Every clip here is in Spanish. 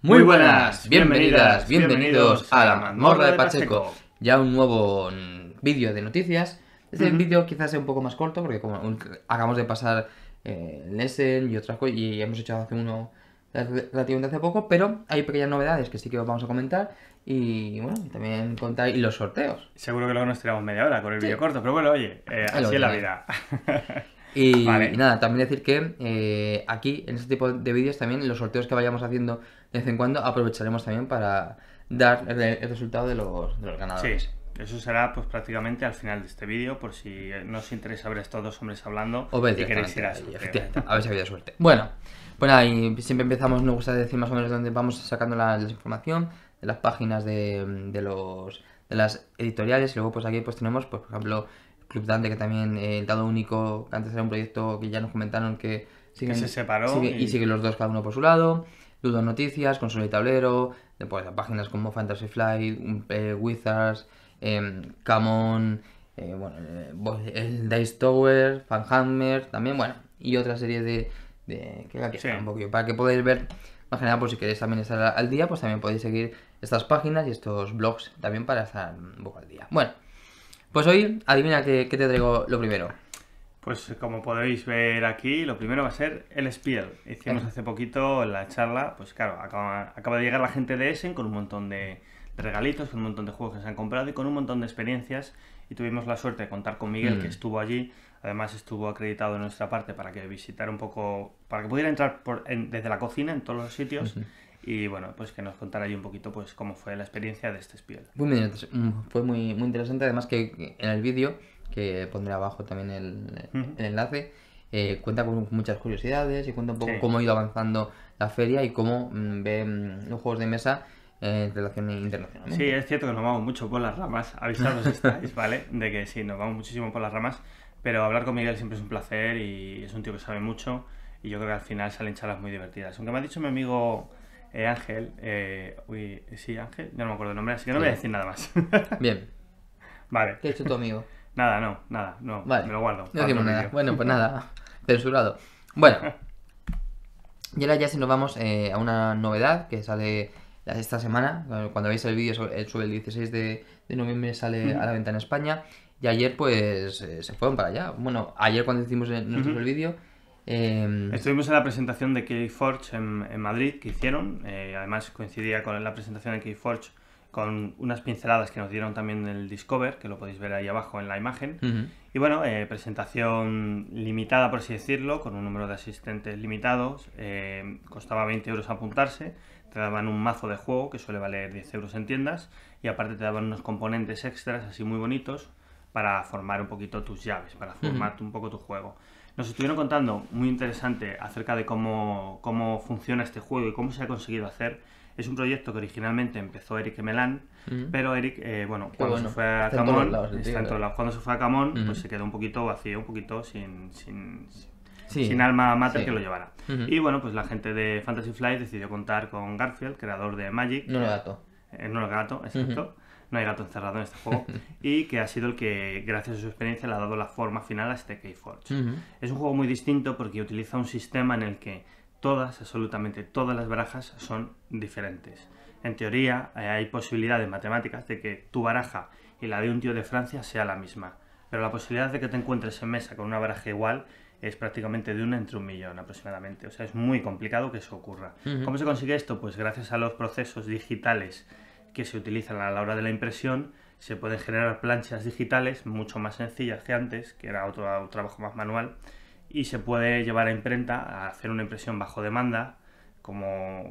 Muy buenas, bienvenidas, bienvenidos a la mazmorra de Pacheco. Ya un nuevo vídeo de noticias. Este vídeo quizás sea un poco más corto porque como acabamos de pasar eh, el Lesson y otras cosas y hemos echado hace uno relativamente hace poco, pero hay pequeñas novedades que sí que os vamos a comentar y bueno, también contar y los sorteos. Seguro que luego nos tiramos media hora con el vídeo corto, pero bueno, oye, eh, así es la vida. Y, nada, también decir que eh, aquí, en este tipo de vídeos, también los sorteos que vayamos haciendo de vez en cuando, aprovecharemos también para dar el, resultado de los, ganadores. Sí. Eso será pues prácticamente al final de este vídeo, por si eh, no os interesa ver estos dos hombres hablando o ir a A ver si habido suerte. Bueno, bueno pues siempre empezamos, nos gusta decir más o menos dónde vamos sacando la, información, de las páginas de, los de las editoriales, y luego pues aquí pues tenemos, pues, por ejemplo, Club Dante, que también eh, el Dado Único, que antes era un proyecto que ya nos comentaron que, se separó. Sigue, y... siguen los dos cada uno por su lado. Dudo Noticias, Consola y Tablero, después páginas como Fantasy Flight, eh, Wizards, em, eh, Camon, bueno, eh, el Dice Tower, Fanhammer, también, bueno, y otra serie de... que un para que podáis ver más general, pues si queréis también estar al día, pues también podéis seguir estas páginas y estos blogs también para estar un poco al día. Bueno, pues hoy, adivina qué, te traigo lo primero. Pues como podéis ver aquí, lo primero va a ser el Spiel. Hicimos hace poquito la charla, pues claro, acaba, de llegar la gente de Essen con un montón de regalitos, con un montón de juegos que se han comprado y con un montón de experiencias. Y tuvimos la suerte de contar con Miguel, que mm. estuvo allí. Además estuvo acreditado en nuestra parte para que visitara un poco, para que pudiera entrar desde la cocina en todos los sitios y bueno, pues que nos contara ahí un poquito pues cómo fue la experiencia de este espion. Muy bien, mm, fue muy, muy interesante, además que en el vídeo, que pondré abajo también el, enlace, eh, cuenta con muchas curiosidades y cuenta un poco cómo ha ido avanzando la feria y cómo mm, ve mm, los juegos de mesa eh, en relación internacional. Sí, es cierto que nos vamos mucho por las ramas, avisados estáis, ¿vale? De que sí, nos vamos muchísimo por las ramas, pero hablar con Miguel siempre es un placer y es un tío que sabe mucho y yo creo que al final salen charlas muy divertidas. Aunque me ha dicho mi amigo eh, Ángel, eh, uy, sí, Ángel, ya no me acuerdo el nombre, así que no voy a decir nada más. Bien. Vale. ¿Qué ha hecho tu amigo? Nada, no, nada, no. Vale. Me lo guardo. No decimos nada. Bueno, pues nada, censurado. Bueno. Y ahora ya si nos vamos eh, a una novedad que sale esta semana. Cuando veis el vídeo sube el 16 de, de noviembre sale a la venta en España. Y ayer pues se fueron para allá. Bueno, ayer cuando hicimos el vídeo Em, Estuvimos en la presentación de Keyforge en, Madrid que hicieron, eh, además coincidía con la presentación de Keyforge con unas pinceladas que nos dieron también en el Discover, que lo podéis ver ahí abajo en la imagen. Y bueno, eh, presentación limitada, por así decirlo, con un número de asistentes limitados, eh, costaba 20 euros apuntarse, te daban un mazo de juego que suele valer 10 euros en tiendas y aparte te daban unos componentes extras así muy bonitos para formar un poquito tus llaves, para formar un poco tu juego. Nos estuvieron contando muy interesante acerca de cómo, cómo funciona este juego y cómo se ha conseguido hacer. Es un proyecto que originalmente empezó Eric Melan, pero Eric, eh, bueno, cuando, Se fue a Camón, se pues se quedó un poquito vacío, un poquito sin, sin, alma mater que lo llevara. Y bueno, pues la gente de Fantasy Flight decidió contar con Garfield, creador de Magic. No lo gato. Eh, no lo gato, exacto no hay gato encerrado en este juego, y que ha sido el que, gracias a su experiencia, le ha dado la forma final a este Keyforge. Es un juego muy distinto porque utiliza un sistema en el que todas, absolutamente todas las barajas son diferentes. En teoría, eh, hay posibilidades matemáticas de que tu baraja y la de un tío de Francia sea la misma, pero la posibilidad de que te encuentres en mesa con una baraja igual es prácticamente de una entre un millón aproximadamente. O sea, es muy complicado que eso ocurra. ¿Cómo se consigue esto? Pues gracias a los procesos digitales que se utilizan a la hora de la impresión, se pueden generar planchas digitales mucho más sencillas que antes, que era otro, trabajo más manual, y se puede llevar a imprenta a hacer una impresión bajo demanda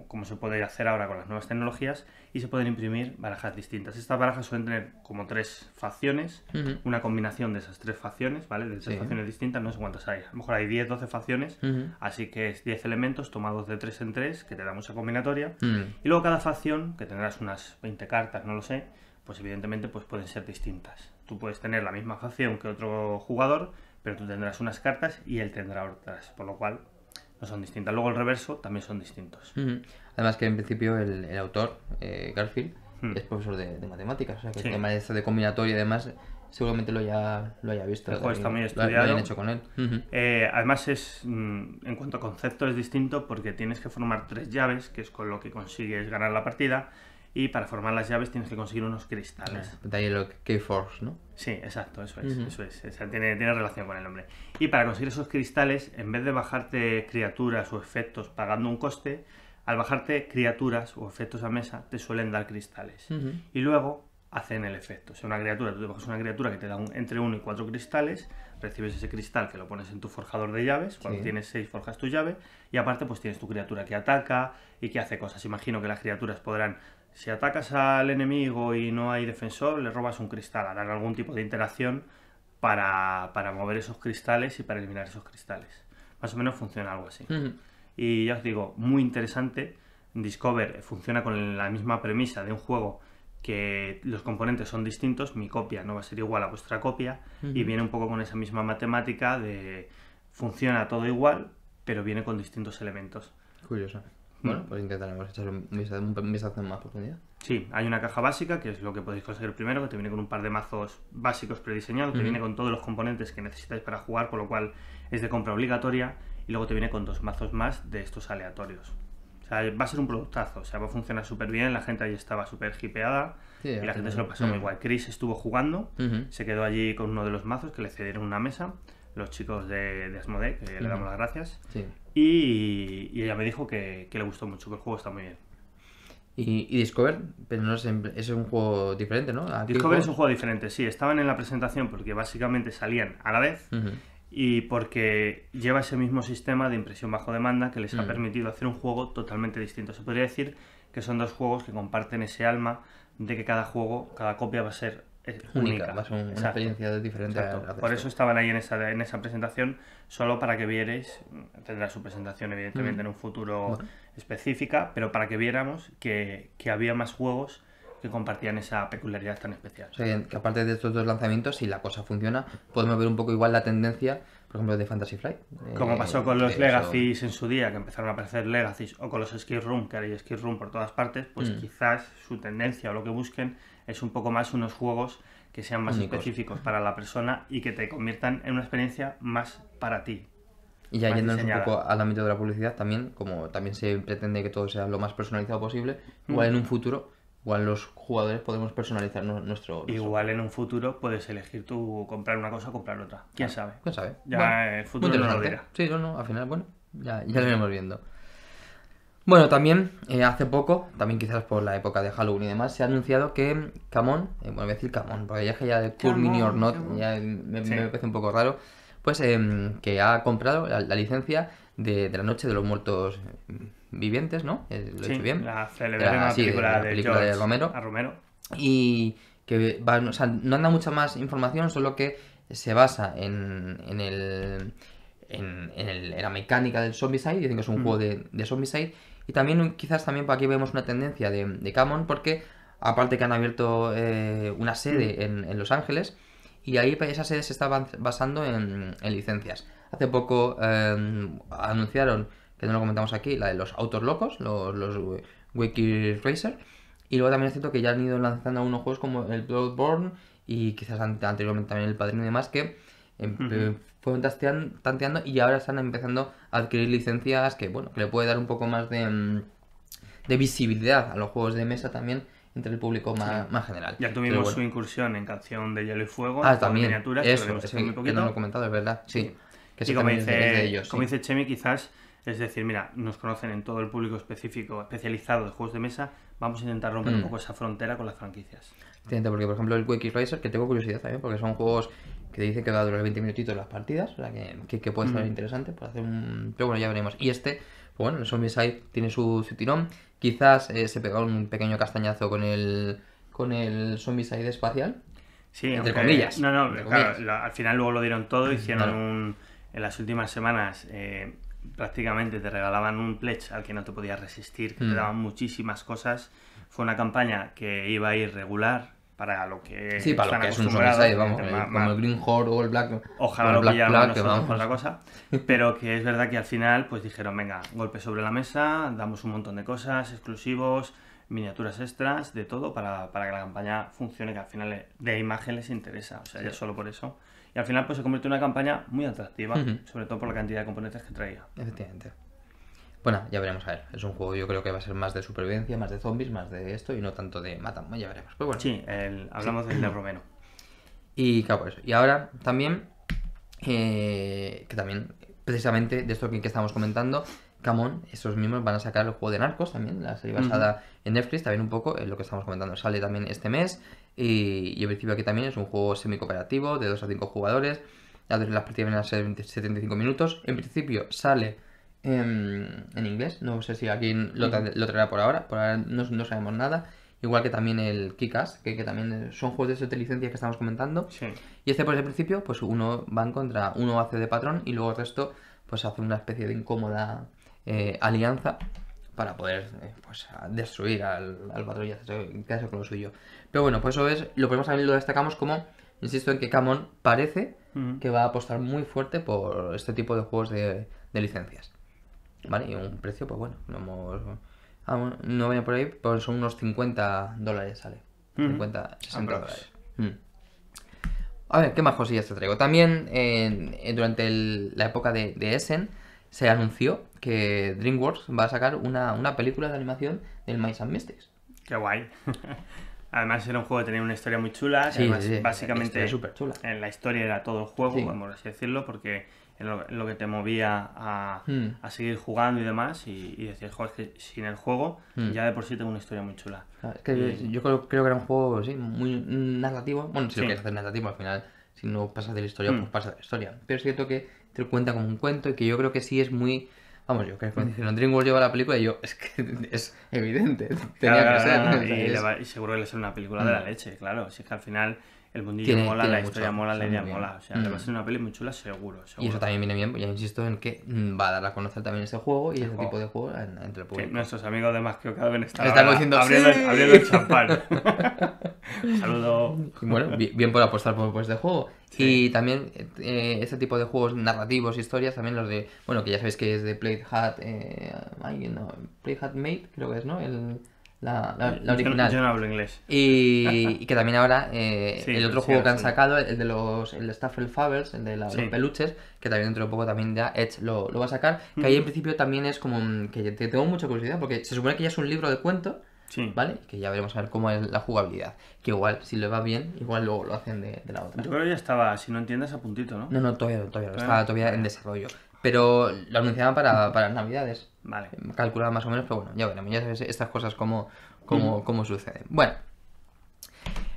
como, se puede hacer ahora con las nuevas tecnologías, y se pueden imprimir barajas distintas. Estas barajas suelen tener como tres facciones, una combinación de esas tres facciones, ¿vale? De tres facciones distintas, no sé cuántas hay. A lo mejor hay 10, 12 facciones, así que es 10 elementos tomados de 3 en 3, que te da mucha combinatoria. Y luego cada facción, que tendrás unas 20 cartas, no lo sé, pues evidentemente pues pueden ser distintas. Tú puedes tener la misma facción que otro jugador, pero tú tendrás unas cartas y él tendrá otras, por lo cual no son distintas. Luego el reverso también son distintos. Además que en principio el, autor, eh, Garfield, hmm. es profesor de, matemáticas, o el tema de, combinatorio combinatoria y demás seguramente lo haya, lo haya visto. Lo, hecho con él. Eh, además es, mm, en cuanto a concepto es distinto porque tienes que formar tres llaves, que es con lo que consigues ganar la partida y para formar las llaves tienes que conseguir unos cristales. Ah, ahí lo ¿no? Sí, exacto, eso es, eso es. tiene, relación con el nombre. Y para conseguir esos cristales, en vez de bajarte criaturas o efectos pagando un coste, al bajarte criaturas o efectos a mesa, te suelen dar cristales. Y luego hacen el efecto. O sea, una criatura, tú bajas una criatura que te da entre 1 y 4 cristales, recibes ese cristal que lo pones en tu forjador de llaves, cuando tienes seis forjas tu llave, y aparte pues tienes tu criatura que ataca y que hace cosas. Imagino que las criaturas podrán si atacas al enemigo y no hay defensor, le robas un cristal. Harán algún tipo de interacción para, mover esos cristales y para eliminar esos cristales. Más o menos funciona algo así. Y ya os digo, muy interesante. Discover funciona con la misma premisa de un juego que los componentes son distintos, mi copia no va a ser igual a vuestra copia y viene un poco con esa misma matemática de funciona todo igual, pero viene con distintos elementos. Curioso. Bueno, hmm. pues intentaremos echar un vistazo, un en más oportunidad. Sí, hay una caja básica, que es lo que podéis conseguir primero, que te viene con un par de mazos básicos prediseñados, que viene con todos los componentes que necesitáis para jugar, por lo cual es de compra obligatoria, y luego te viene con dos mazos más de estos aleatorios. O sea, va a ser un productazo, o sea, va a funcionar súper bien, la gente ahí estaba súper hipeada y la gente se lo pasó muy guay. Chris estuvo jugando, se quedó allí con uno de los mazos que le cedieron una mesa, los chicos de, de Asmodee, que le damos las gracias, sí. Y, ella me dijo que, le gustó mucho, que el juego está muy bien. Y, Discover, pero no es un juego diferente, ¿no? Discover es un juego diferente, sí. Estaban en la presentación porque básicamente salían a la vez. y porque lleva ese mismo sistema de impresión bajo demanda que les ha permitido hacer un juego totalmente distinto. Se podría decir que son dos juegos que comparten ese alma de que cada juego, cada copia va a ser eh, es única. es Más una experiencia diferente. Por eso estaban ahí en esa, en esa presentación, solo para que vierais, tendrá su presentación evidentemente mm. en un futuro específica, pero para que viéramos que, que había más juegos que compartían esa peculiaridad tan especial. que aparte de estos dos lanzamientos, si la cosa funciona, podemos ver un poco igual la tendencia, por ejemplo, de Fantasy Flight. Como pasó con los Legacy en su día, que empezaron a aparecer Legacy o con los Skill Room, que hay Skill Room por todas partes, pues mm. quizás su tendencia o lo que busquen es un poco más unos juegos que sean más específicos para la persona y que te conviertan en una experiencia más para ti. Y ya yéndonos un poco al ámbito de la publicidad también, como también se pretende que todo sea lo más personalizado posible, mm. igual en un futuro, igual los jugadores podemos personalizar nuestro... Igual en un futuro puedes elegir tú comprar una cosa o comprar otra. ¿Quién sabe? ¿Quién sabe? Ya el futuro no lo dirá. Sí, no, no, al final, bueno, ya, ya lo iremos viendo. Bueno, también eh, hace poco, también quizás por la época de Halloween y demás, se ha anunciado que Camon, eh, bueno, voy a decir Camon, porque ya es que ya de Cool Mini or Not ya me, parece un poco raro, pues em, que ha comprado la, licencia de, la Noche de los Muertos Vivientes, ¿no? Eh, lo he hecho bien. La la, de, la película de, Romero. A Romero. Y que va, o sea, no anda mucha más información, solo que se basa en, en el. En, en, la mecánica del Zombieside, dicen que es un mm. juego de, de y también quizás también aquí vemos una tendencia de, de Camon porque aparte que han abierto eh, una sede mm. en, en, Los Ángeles y ahí esa sede se está basando en, licencias. Hace poco em, anunciaron, que no lo comentamos aquí, la de los autos locos, los, los Wiki Racer. Y luego también es cierto que ya han ido lanzando algunos juegos como el Bloodborne y quizás anteriormente también el Padrino y demás Em, eh, fueron tanteando, y ahora están empezando a adquirir licencias que, bueno, que le puede dar un poco más de, mm, visibilidad a los juegos de mesa también entre el público más, general. Ya tuvimos su incursión en Canción de Hielo y Fuego, ah, también, miniaturas, que, no lo he comentado, es verdad, sí. Que y como dice, ellos, como dice Chemi, quizás es decir, mira, nos conocen en todo el público específico, especializado de juegos de mesa, vamos a intentar romper un mm. poco esa frontera con las franquicias. Excelente, porque por ejemplo el wiki Racer, que tengo curiosidad también, porque son juegos que dice que va a durar 20 minutitos las partidas, que, puede ser mm. interesante Pero bueno, ya veremos. Y este, pues bueno, el Zombie tiene su, tirón, quizás eh, se pegó un pequeño castañazo con el, con el Zombie espacial. Sí, entre comillas. No, no, al final luego lo dieron todo, hicieron un... En las últimas semanas... Eh, prácticamente te regalaban un pledge al que no te podías resistir, que te mm. daban muchísimas cosas. Fue una campaña que iba a ir regular, para lo que es un vamos eh, el Green o el Black ojalá lo Black, que vamos. cosa pero que es verdad que al final pues dijeron venga golpe sobre la mesa damos un montón de cosas exclusivos miniaturas extras de todo para, que la campaña funcione que al final de imagen les interesa o sea ya solo por eso y al final pues se convirtió en una campaña muy atractiva sobre todo por la cantidad de componentes que traía efectivamente bueno, ya veremos a ver. Es un juego yo creo que va a ser más de supervivencia, más de zombies, más de esto y no tanto de matan. Ya veremos. Pero bueno. Sí, hablamos del de Romero. Y claro, eso. Pues, y ahora también, eh, que también, precisamente de esto que, estamos comentando, Camón, esos mismos van a sacar el juego de Narcos también, la serie basada en Netflix, también un poco en eh, lo que estamos comentando. Sale también este mes y, en principio aquí también es un juego semi-cooperativo de 2 a 5 jugadores. Las partidas van a ser 75 minutos. En principio sale Em, en, inglés. No sé si aquí lo, traerá por ahora, por ahora no, sabemos nada. Igual que también el Kikas, que, que también son juegos de 7 licencias que estamos comentando. Y este por el principio, pues uno va en contra, uno hace de patrón y luego el resto pues hace una especie de incómoda eh, alianza para poder eh, pues, destruir al, patrón y hacerse con lo suyo. Pero bueno, pues eso es, lo podemos también lo destacamos como, insisto en que Camon parece que va a apostar muy fuerte por este tipo de juegos de licencias. ¿Vale? Y un precio, pues bueno, no hemos... Ah, por ahí, pero pues son unos 50 dólares, sale. 50, 60 mm. A ver, ¿qué más cosillas te traigo? También eh, durante la época de, Essen se anunció que DreamWorks va a sacar una, una película de animación del Mice and Mystics. Qué guay. Además era un juego que tenía una historia muy chula. Sí, sí, sí. básicamente, súper chula. en la historia era todo el juego, vamos a decirlo, porque en lo, que te movía a, hmm. seguir jugando y demás. Y, decías, joder, que sin el juego hmm. ya de por sí tengo una historia muy chula. Es que yo creo, que era un juego muy narrativo. Bueno, si lo quieres hacer narrativo al final, si no pasas de la historia, hmm. pues pasa de la historia. Pero es cierto que te cuenta con un cuento y que yo creo que sí es muy. Vamos, yo creo que cuando dijeron DreamWorks lleva la película, y yo, es que es evidente, tenía que ser. No, y, seguro que le sale una película de la leche, claro. Si es que al final el mundillo mola, la historia mola, la idea mola. O sea, le mm. va a ser una peli muy chula, seguro, Y eso también viene bien, pues ya insisto en que mm, va a dar a conocer también ese juego y ese tipo de juego entre el nuestros amigos de Más que deben estar Están diciendo, abriendo, abriendo, el champán. Saludo. bueno, bien por apostar por, este juego. Y también eh, ese este tipo de juegos narrativos, historias, también los de, bueno, que ya sabéis que es de Playhat, eh, no, Playhat Mate, creo que es, ¿no? El, la, la, original. Yo, no hablo inglés. Y, que también ahora eh, el otro juego que han sacado, el de los el Staffel Fables, el de la, los peluches, que también dentro de poco también ya Edge lo, va a sacar, que ahí en principio también es como mm, que tengo mucha curiosidad, porque se supone que ya es un libro de cuento, ¿Vale? Que ya veremos a ver cómo es la jugabilidad. Que igual, si le va bien, igual luego lo hacen de, la otra. Yo creo que ya estaba, si no entiendes, a puntito, ¿no? No, no, todavía, todavía, estaba todavía en desarrollo. Pero lo anunciaban para, Navidades. Vale. Calculaba más o menos, pero bueno, ya veremos, ya estas cosas cómo, cómo, suceden. Bueno.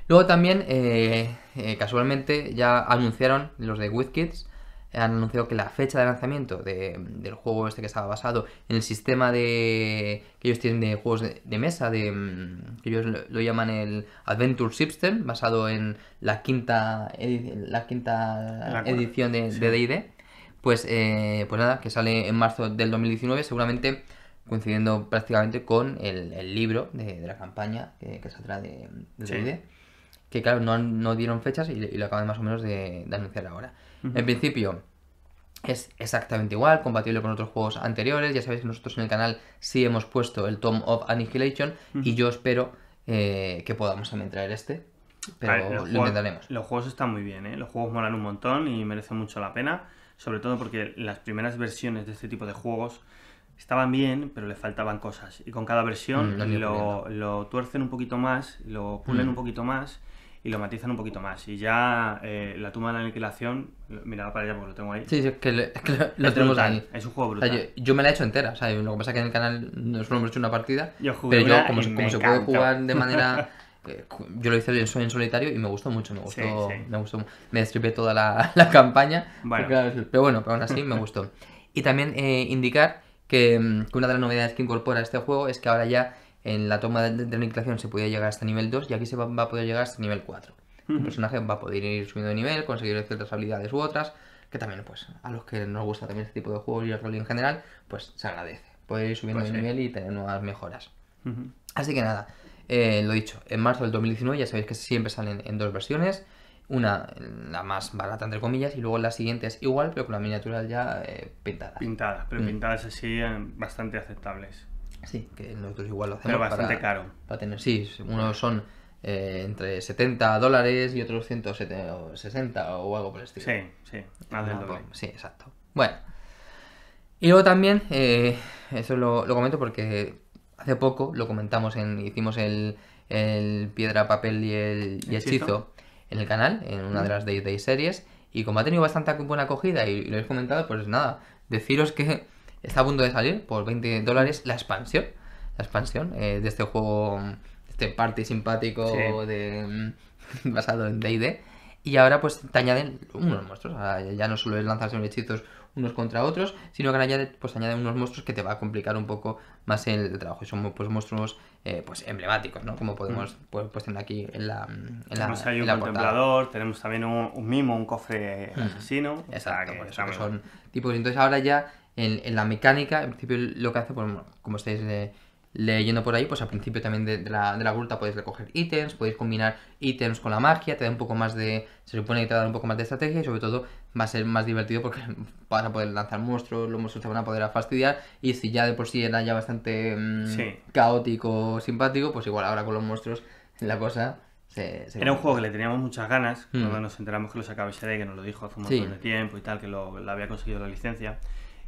Luego también, eh, eh, casualmente, ya anunciaron los de WizKids, han anunciado que la fecha de lanzamiento del juego este que estaba basado en el sistema de que ellos tienen de juegos de, mesa, de mm, que ellos lo, llaman el Adventure System, basado en la quinta, la quinta edición de DD. Pues, eh, pues nada, que sale en marzo del 2019, seguramente coincidiendo prácticamente con el, libro de, la campaña que, eh, que saldrá de, de que claro, no, no dieron fechas y, lo acaban más o menos de, anunciar ahora. En principio, es exactamente igual, compatible con otros juegos anteriores, ya sabéis que nosotros en el canal sí hemos puesto el Tom of Annihilation y yo espero eh, que podamos también traer este, pero lo intentaremos. Los juegos están muy bien, ¿eh? los juegos molan un montón y merecen mucho la pena sobre todo porque las primeras versiones de este tipo de juegos estaban bien, pero le faltaban cosas. Y con cada versión mm, lo, tuercen un poquito más, lo pulen mm. un poquito más y lo matizan un poquito más. Y ya eh, la tumba de la aniquilación, mira para allá porque lo tengo ahí. Sí, es que, lo, tenemos ahí. Es un juego brutal. yo, me la he hecho entera, sea Lo que pasa es que en el canal no hemos hecho una partida, yo pero yo, como se puede jugar de manera yo lo hice en, solitario y me gustó mucho, me gustó, me gustó, me toda la, campaña, pero bueno, pero aún así me gustó. Y también eh, indicar mm, que, una de las novedades que incorpora este juego es que ahora ya en la toma de, la inclinación se podía llegar hasta nivel 2 y aquí se va, a poder llegar hasta nivel 4. El personaje va a poder ir subiendo de nivel, conseguir ciertas habilidades u otras, que también pues a los que nos gusta también este tipo de juegos y el rol en general, pues se agradece. Poder ir subiendo pues de nivel y tener nuevas mejoras. Así que nada, eh, lo dicho, en marzo del 2019 ya sabéis que siempre salen en dos versiones. Una, la más barata, entre comillas, y luego la siguiente es igual, pero con la miniatura ya eh, pintada. Pintada, pero mm. pintadas así eh, bastante aceptables. Sí, que nosotros igual lo hacemos. Pero bastante caro. Para tener, sí, unos son entre 70 dólares y otros 160 o algo por el estilo. Sí, sí, más del doble. Sí, exacto. Bueno. Y luego también, eso lo, lo, comento porque hace poco, lo comentamos, en, hicimos el, piedra, papel y el hechizo. en el canal, en una de las Day Day series, y como ha tenido bastante buena acogida y lo he comentado, pues nada, deciros que está a punto de salir por 20 dólares la expansión, la expansión eh, de este juego, este party simpático basado en Day Day, y ahora pues te añaden unos monstruos, ya no solo es lanzarse unos hechizos unos contra otros, sino que añade, pues añade unos monstruos que te va a complicar un poco más el trabajo. Y son pues monstruos eh, pues emblemáticos, ¿no? Como podemos mm. pues, pues, tener aquí en la en Tenemos un contemplador, tenemos también un, mimo, un cofre asesino. Exacto, son tipos. Entonces ahora ya en, la mecánica, en principio lo que hace, pues, como estáis... Eh, leyendo por ahí, pues al principio también de, la, de la gruta podéis recoger ítems, podéis combinar ítems con la magia, te da un poco más de. Se supone que te da un poco más de estrategia y sobre todo va a ser más divertido porque vas a poder lanzar monstruos, los monstruos te van a poder fastidiar y si ya de por sí era ya bastante mm, caótico, simpático, pues igual ahora con los monstruos la cosa. Se, se era un juego que le teníamos muchas ganas, mm. cuando nos enteramos que lo sacaba Shade, que nos lo dijo hace un montón de tiempo y tal, que lo, lo había conseguido la licencia.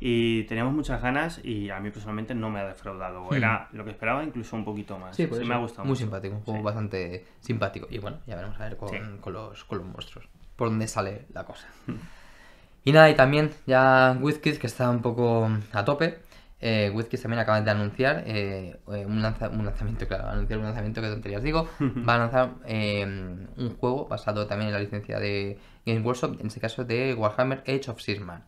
Y teníamos muchas ganas y a mí personalmente no me ha defraudado. Hmm. Era lo que esperaba, incluso un poquito más. Sí, pues me ha gustado. Muy simpático, un juego bastante simpático. Y bueno, ya veremos a ver con, los, con los monstruos. Por dónde sale la cosa. Hmm. y nada, y también ya WizKids, que está un poco a tope. Eh, WizKids también acaba de anunciar eh, eh, un, lanzamiento, claro, anunciar un lanzamiento, que tonterías digo. Va a lanzar eh, un juego basado también en la licencia de Game Workshop, en este caso de Warhammer Age of Sigmar.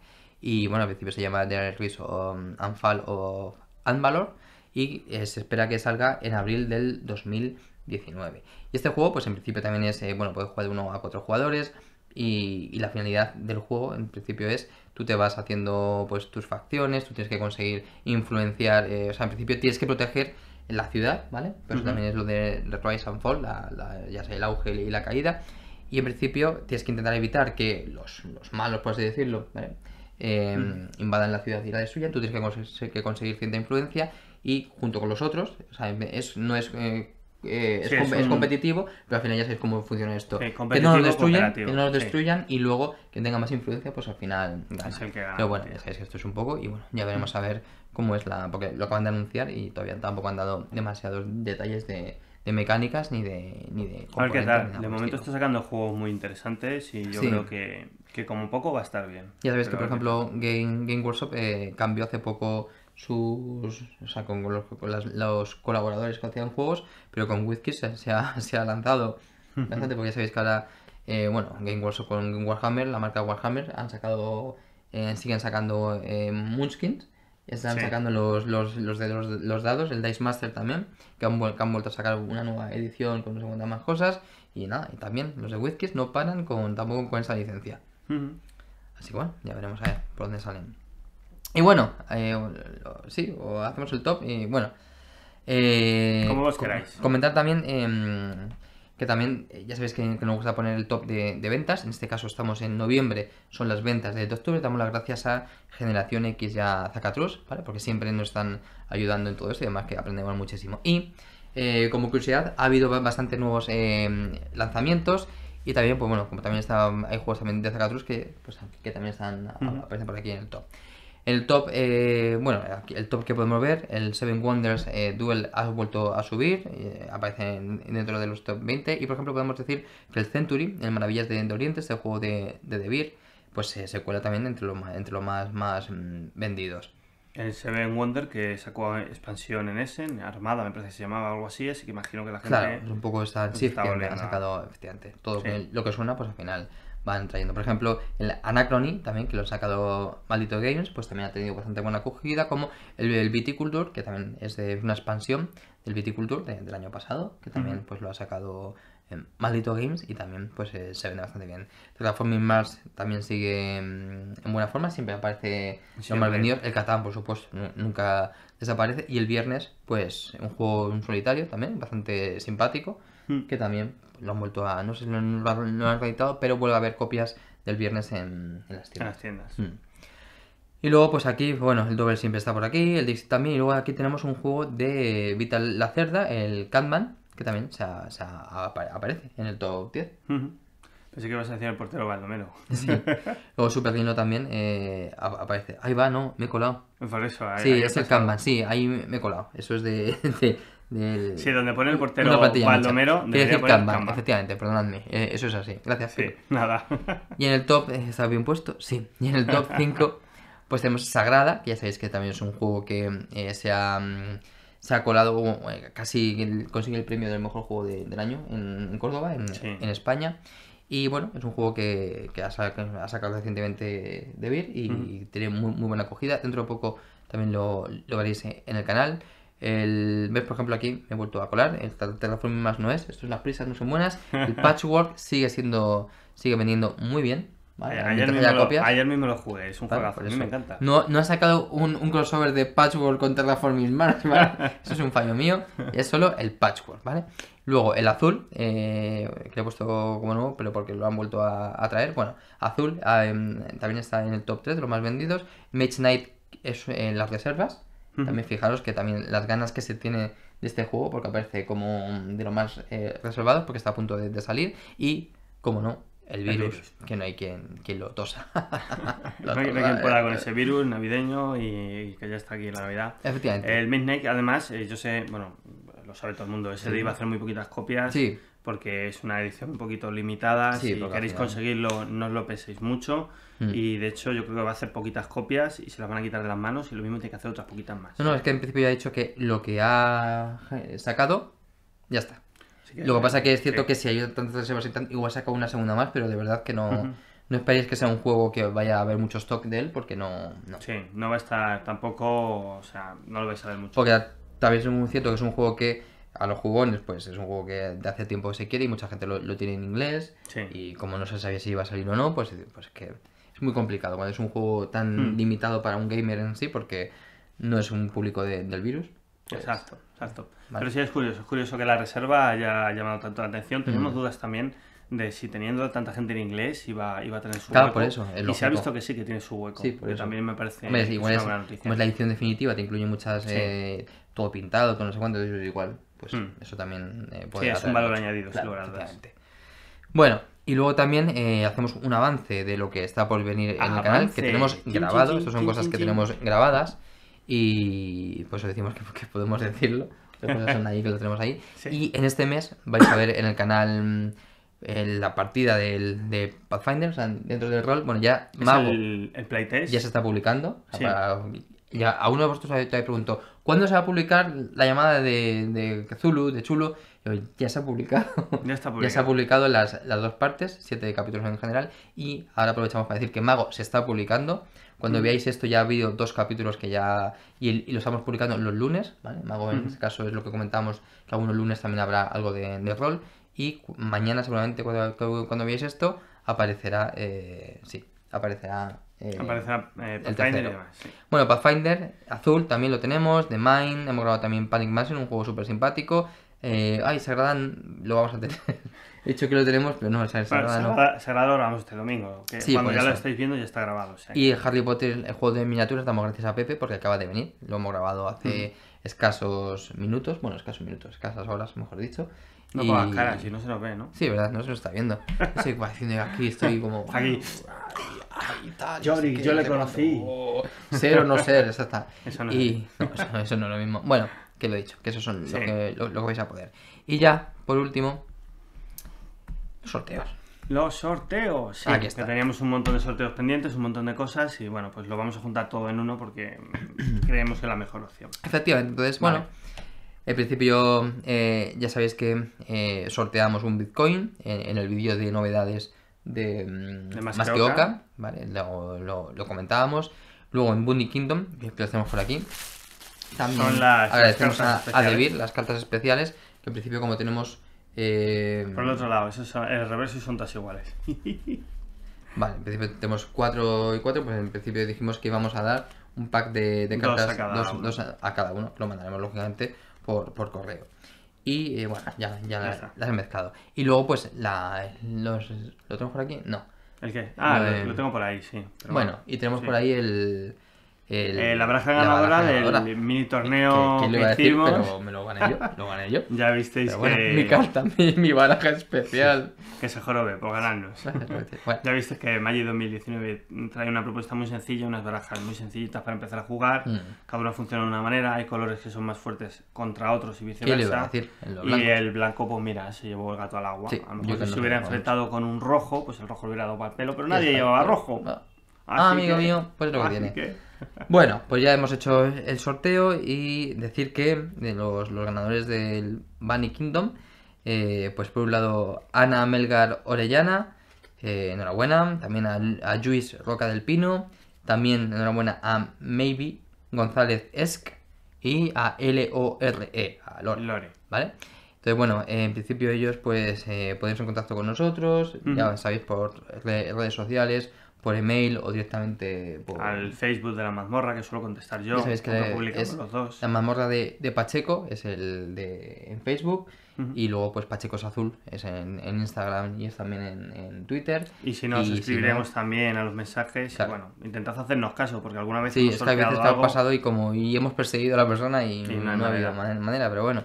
Y bueno, al principio se llama The Rise o um, Anfal o Anvalor. Y eh, se espera que salga en abril del 2019. Y este juego, pues en principio también es, eh, bueno, puedes jugar de uno a cuatro jugadores. Y, la finalidad del juego en principio es tú te vas haciendo pues tus facciones, tú tienes que conseguir influenciar, eh, o sea, en principio tienes que proteger la ciudad, ¿vale? Pero eso también es lo de Rise and Fall, ya sea el auge y la caída. Y en principio tienes que intentar evitar que los, los malos, por así decirlo, ¿vale? eh, invadan la ciudad y la destruyan, tú tienes que, que, conseguir cierta influencia y junto con los otros, es, no es... Eh, eh es, competitivo, pero al final ya sabéis cómo funciona esto. que no nos destruyan, que no destruyan y luego quien tenga más influencia, pues al final gana. Pero bueno, ya sabéis que esto es un poco y bueno, ya veremos a ver cómo es la... Porque lo acaban de anunciar y todavía tampoco han dado demasiados detalles de, de mecánicas ni de. Ni de a De momento está sacando juegos muy interesantes y yo creo que, que, como poco va a estar bien. Ya sabéis que, por ejemplo, Game, Workshop eh, cambió hace poco sus o sea, con los, los colaboradores que hacían juegos, pero con WizKids se, ha, se ha lanzado bastante porque ya sabéis que ahora, eh, bueno, Game Workshop con Warhammer, la marca Warhammer, han sacado, eh, siguen sacando eh, ya están sacando los, de los, dados, el Dice Master también, que han, vuelto a sacar una nueva edición con segunda más cosas. Y nada, y también los de whiskies no paran con tampoco con esa licencia. Así que bueno, ya veremos a ver por dónde salen. Y bueno, eh, sí, hacemos el top y bueno. Eh, Como vos queráis. Comentar también. Em, que también eh, ya sabéis que, nos gusta poner el top de, ventas, en este caso estamos en noviembre, son las ventas de octubre, damos las gracias a Generación X y a Zacatrus, porque siempre nos están ayudando en todo esto y además que aprendemos muchísimo. Y eh, como curiosidad, ha habido bastantes nuevos eh, lanzamientos y también, pues bueno, como también está, hay juegos también de Zacatrus que, pues, que también están, aparecen por aquí en el top. El top, eh, bueno, el top que podemos ver, el Seven Wonders eh, Duel ha vuelto a subir, eh, aparece dentro de los top 20. Y por ejemplo, podemos decir que el Century, el Maravillas de, Oriente, este juego de, de Beer, pues se cuela también entre los entre los más, más mm, vendidos. El Seven Wonder que sacó expansión en ese Armada me parece que se llamaba algo así, así que imagino que la gente... Claro, un poco está, sí, que ha sacado efectivamente. Todo lo que suena, pues al final van trayendo. Por ejemplo, el Anacrony, también que lo ha sacado Maldito Games, pues también ha tenido bastante buena acogida, como el, el Viticulture, que también es de una expansión del Viticulture del año pasado, que también pues lo ha sacado eh, Maldito Games y también pues eh, se vende bastante bien. Terraforming Mars también sigue mm, en buena forma, siempre aparece lo más vendido. El Catán, por supuesto, nunca desaparece. Y el viernes, pues un juego solitario también, bastante simpático, hmm. que también lo vuelto a. No sé si lo, han, lo pero vuelve a haber copias del viernes en, las tiendas. Mm. Y luego, pues aquí, bueno, el doble siempre está por aquí, el Dixit también. Y luego aquí tenemos un juego de Vital La Cerda, el Catman, que también se, aparece en el top 10. Uh Pensé que vas a decir el portero Baldomero. Sí. Luego Super lindo también eh, aparece. Ahí va, no, me he colado. Por eso, sí, es el catman, sí, ahí me he colado. Eso es de, Sí, donde pone el portero Baldomero. Quiere decir efectivamente, perdonadme. Eh, eso es así. Gracias. Sí, nada. y en el top, eh, ¿está bien puesto? Sí. Y en el top 5, pues tenemos Sagrada, que ya sabéis que también es un juego que eh, mm, se, ha, colado, casi consigue el premio del mejor juego del año en, Córdoba, en, España. Y bueno, es un juego que, ha, sacado, recientemente de Vir y, tiene muy, buena acogida. Dentro de poco también lo, lo veréis en el canal. El, ¿Ves, por ejemplo, aquí me he vuelto a colar? El Terraforming más no es. Esto, las prisas no son buenas. El Patchwork sigue siendo sigue vendiendo muy bien. Vale, ayer, mismo lo, jugué, es un vale, mí me encanta. No, no ha sacado un, crossover de Patchwork con Terraforming más, eso es un fallo mío, es solo el Patchwork, ¿vale? Luego, el azul, eh, que le he puesto como nuevo, pero porque lo han vuelto a, traer, bueno, azul ah, em, también está en el top 3 de los más vendidos, Mage Knight es en eh, las reservas, también fijaros que también las ganas que se tiene de este juego, porque aparece como de lo más eh, reservado, porque está a punto de, salir, y, como no, el virus, que no hay quien, quien lo tosa. no, hay, quien pueda eh. con ese virus navideño y, que ya está aquí la Navidad. Efectivamente. El Midnight, además, eh, yo sé, bueno, lo sabe todo el mundo, ese día iba a hacer muy poquitas copias. Porque es una edición un poquito limitada. si queréis conseguirlo, no os lo peséis mucho. Mm. Y de hecho, yo creo que va a hacer poquitas copias y se las van a quitar de las manos y lo mismo tiene que hacer otras poquitas más. No, no, es que en principio ya he dicho que lo que ha eh, sacado, ya está. lo que pasa es que es cierto que si hay tantas reservas y igual saca una segunda más, pero de verdad que no. esperéis que sea un juego que vaya a haber mucho stock de él, porque no, Sí, no va a estar tampoco. O sea, no lo vais a ver mucho. Porque también es muy cierto que es un juego que a los jugones, pues es un juego que de hace tiempo que se quiere y mucha gente lo, tiene en inglés. Y como no se sabía si iba a salir o no, pues, pues que es muy complicado cuando es un juego tan hmm. limitado para un gamer en sí, porque no es un público del virus. Pues exacto, exacto. Pero sí es curioso, es curioso que la reserva haya llamado tanto la atención. Tenemos hmm. dudas también de si teniendo tanta gente en inglés iba, iba a tener su claro, por eso. Es y se ha visto que sí que tiene su hueco. Sí, por eso. también me parece que igual es, una buena noticia. Como es la edición definitiva, te incluye muchas... Eh, todo pintado, todo no sé cuánto, eso es igual. Pues hmm. eso también eh, Sí, es un valor añadido, claro, sí, Bueno, y luego también eh, hacemos un avance de lo que está por venir en el canal, que tenemos grabado. Estas son cosas que tenemos grabadas. Y pues decimos que, podemos decirlo. son ahí que lo tenemos ahí. Y en este mes vais a ver en el canal mm, la partida de Pathfinder, o sea, dentro del rol. Bueno, ya Mago. El, playtest. Ya se está publicando. ya a uno de vosotros todavía preguntó: ¿Cuándo se va a publicar la llamada de, de Cthulhu, de Chulo? ya se ha publicado. Ya se ha publicado las, dos partes, siete capítulos en general. Y ahora aprovechamos para decir que Mago se está publicando. Cuando mm. veáis esto ya ha habido dos capítulos que ya... Y, lo los estamos publicando los lunes, Mago en mm. este caso es lo que comentamos, que algunos lunes también habrá algo de, rol. Y mañana seguramente cuando, veáis esto aparecerá... Eh, sí, aparecerá... Eh, aparecerá eh, Pathfinder y demás, Bueno, Pathfinder, Azul también lo tenemos, The Mind, hemos grabado también Panic Mansion, un juego súper simpático. Eh, ay, Sagrada lo vamos a tener. He dicho que lo tenemos, pero no, Sagrada, bueno, Sagrada, no. lo grabamos este domingo. Que sí, cuando ya lo estáis viendo ya está grabado. O sea. Y Harry Potter, el juego de miniaturas, damos gracias a Pepe porque acaba de venir. Lo hemos grabado hace escasos minutos, bueno, escasos minutos, escasas horas, mejor dicho. No y... las caras, si no se nos ve, ¿no? Sí, verdad, no se nos está viendo. Estoy haciendo aquí, estoy como... Aquí. Ay, Jory, yo le conocí. Cero Ser o no ser, exacto. y... no, eso no es lo mismo. Bueno lo he dicho, que eso son lo, que vais a poder. Y ya, por último, los sorteos. Los sorteos. Sí, Que teníamos un montón de sorteos pendientes, un montón de cosas y bueno, pues lo vamos a juntar todo en uno porque creemos que es la mejor opción. Efectivamente, entonces, bueno, en principio eh, ya sabéis que eh, sorteamos un Bitcoin en, el vídeo de novedades de, mm, Más, que Oca, ¿vale? Lo, comentábamos. Luego en Bunny Kingdom, que lo hacemos por aquí, también las, a, a, las cartas especiales, que en principio como tenemos... Eh, por el otro lado, es, el reverso y son todas iguales. vale, en principio tenemos 4 y 4, pues en principio dijimos que íbamos a dar un pack de, cartas, a cada, uno, lo mandaremos lógicamente por, correo. Y eh, bueno, ya, ya, las, he mezclado. Y luego pues la, los, ¿Lo tengo por aquí? No. ¿El qué? Ah, eh, lo, tengo por ahí, sí. bueno, y tenemos por ahí el eh, la baraja ganadora, del mini torneo que, Pero me lo gané yo, ya visteis que... Mi carta, mi, baraja especial. que se jorobe, por pues ganarnos. Ya visteis que Magic 2019 trae una propuesta muy sencilla, unas barajas muy sencillitas para empezar a jugar. Mm. Cada una funciona de una manera, hay colores que son más fuertes contra otros y viceversa. Y el blanco, pues mira, se llevó el gato al agua. a lo mejor si se hubiera enfrentado con un rojo, pues el rojo hubiera dado para el pelo, pero nadie llevaba rojo ah, ah amigo mío, pues lo que ah, tiene. bueno, pues ya hemos hecho el sorteo y decir que los, los ganadores del Bunny Kingdom, eh, pues por un lado Ana Melgar Orellana, eh, enhorabuena, también a, Luis Roca del Pino, también enhorabuena a Maybe González Esk y a e, L-O-R-E, a Lore, ¿Vale? Entonces, bueno, eh, en principio ellos pues eh, podéis en contacto con nosotros, ya sabéis por redes sociales por email o directamente Al Facebook de la mazmorra, que suelo contestar yo. Sabes que los dos. La mazmorra de, Pacheco es el de en Facebook. Y luego, pues Pacheco Azul, es en, Instagram y es también en, Twitter. Y si nos os escribiremos también a los mensajes. bueno, intentad hacernos caso, porque alguna vez. Sí, pasado y como hemos perseguido a la persona y, no, ha habido manera, pero bueno.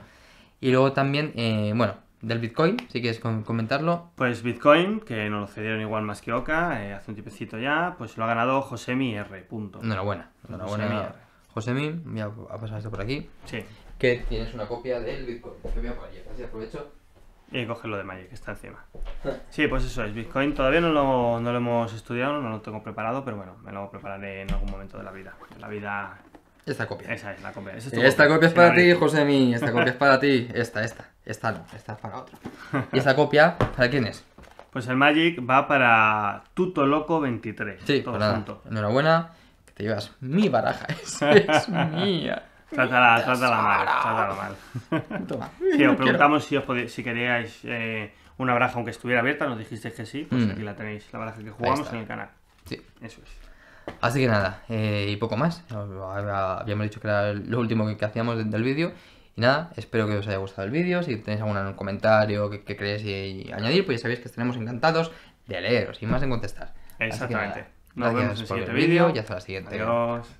Y luego también, eh, bueno, del Bitcoin, si quieres comentarlo. Pues Bitcoin, que nos lo cedieron igual más que Oca, eh, hace un tipecito ya, pues lo ha ganado Josemi R. Punto. Enhorabuena. Enhorabuena. Josemi, Josemi, voy a pasar esto por aquí. Sí. Que tienes una copia del Bitcoin. Que voy a así aprovecho. Y coge lo de Magic, que está encima. Ah. Sí, pues eso es. Bitcoin todavía no lo, no lo hemos estudiado, no lo tengo preparado, pero bueno, me lo prepararé en algún momento de la vida. De la vida esta copia. Esa es la copia. esta copia, es para ti, José mí. Esta copia es para ti. Esta, esta. Esta no, esta es para otro. ¿Y esta copia para quién es? Pues el Magic va para Tuto Loco 23. Sí, todo para pues Enhorabuena, que te llevas mi baraja. Es, es mía. Trátala, trátala mal, trátala mal. Toma. Sí, os preguntamos si, os si queríais eh, una baraja aunque estuviera abierta, nos dijisteis que sí, pues mm. aquí la tenéis, la baraja que jugamos en el canal. Sí. Eso es. Así que nada, eh, y poco más. Habíamos dicho que era lo último que, hacíamos del vídeo. Y nada, espero que os haya gustado el vídeo. Si tenéis algún comentario que, queréis añadir, pues ya sabéis que estaremos encantados de leeros y más en contestar. Exactamente. Nos vemos en el siguiente vídeo y hasta la siguiente. Adiós.